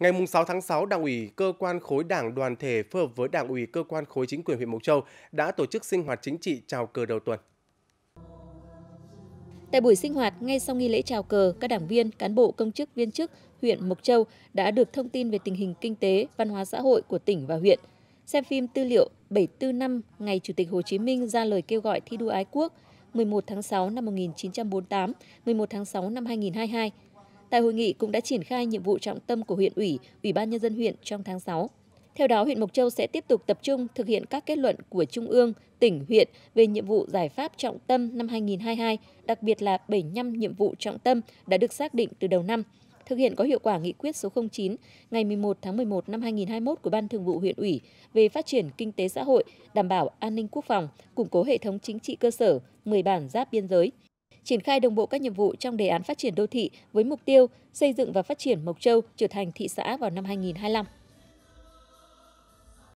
Ngày 6 tháng 6, Đảng ủy cơ quan khối Đảng đoàn thể phối hợp với Đảng ủy cơ quan khối chính quyền huyện Mộc Châu đã tổ chức sinh hoạt chính trị chào cờ đầu tuần. Tại buổi sinh hoạt, ngay sau nghi lễ chào cờ, các đảng viên, cán bộ, công chức, viên chức huyện Mộc Châu đã được thông tin về tình hình kinh tế, văn hóa xã hội của tỉnh và huyện, xem phim tư liệu 74 năm ngày Chủ tịch Hồ Chí Minh ra lời kêu gọi thi đua ái quốc 11 tháng 6 năm 1948, 11 tháng 6 năm 2022 Tại hội nghị cũng đã triển khai nhiệm vụ trọng tâm của huyện ủy, ủy ban nhân dân huyện trong tháng 6. Theo đó, huyện Mộc Châu sẽ tiếp tục tập trung thực hiện các kết luận của Trung ương, tỉnh, huyện về nhiệm vụ giải pháp trọng tâm năm 2022, đặc biệt là 75 nhiệm vụ trọng tâm đã được xác định từ đầu năm, thực hiện có hiệu quả nghị quyết số 09 ngày 11 tháng 11 năm 2021 của Ban Thường vụ huyện ủy về phát triển kinh tế xã hội, đảm bảo an ninh quốc phòng, củng cố hệ thống chính trị cơ sở, 10 bản giáp biên giới triển khai đồng bộ các nhiệm vụ trong đề án phát triển đô thị với mục tiêu xây dựng và phát triển Mộc Châu trở thành thị xã vào năm 2025.